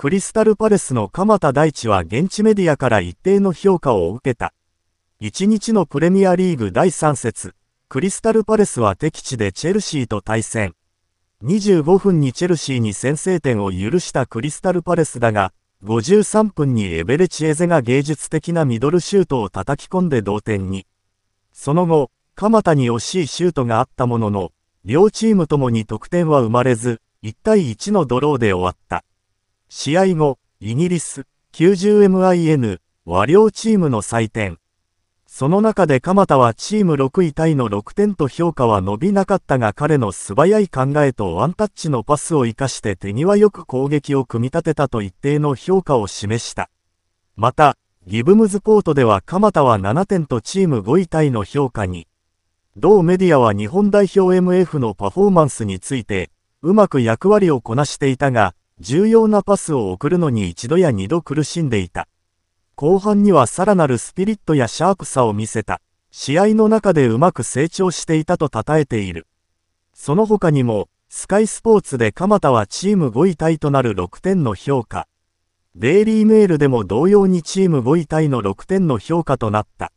クリスタルパレスの鎌田大地は現地メディアから一定の評価を受けた。1日のプレミアリーグ第3節、クリスタルパレスは敵地でチェルシーと対戦。25分にチェルシーに先制点を許したクリスタルパレスだが、53分にエベレチエゼが芸術的なミドルシュートを叩き込んで同点に。その後、鎌田に惜しいシュートがあったものの、両チームともに得点は生まれず、1対1のドローで終わった。試合後、イギリス 90MIN 和両チームの採点。その中で鎌田はチーム6位タイの6点と評価は伸びなかったが彼の素早い考えとワンタッチのパスを生かして手際よく攻撃を組み立てたと一定の評価を示した。また、ギブムズポートでは鎌田は7点とチーム5位タイの評価に。同メディアは日本代表 MF のパフォーマンスについて、うまく役割をこなしていたが、重要なパスを送るのに一度や二度苦しんでいた。後半にはさらなるスピリットやシャープさを見せた。試合の中でうまく成長していたと称えている。その他にも、スカイスポーツで鎌田はチーム5位タイとなる6点の評価。デイリーメールでも同様にチーム5位タイの6点の評価となった。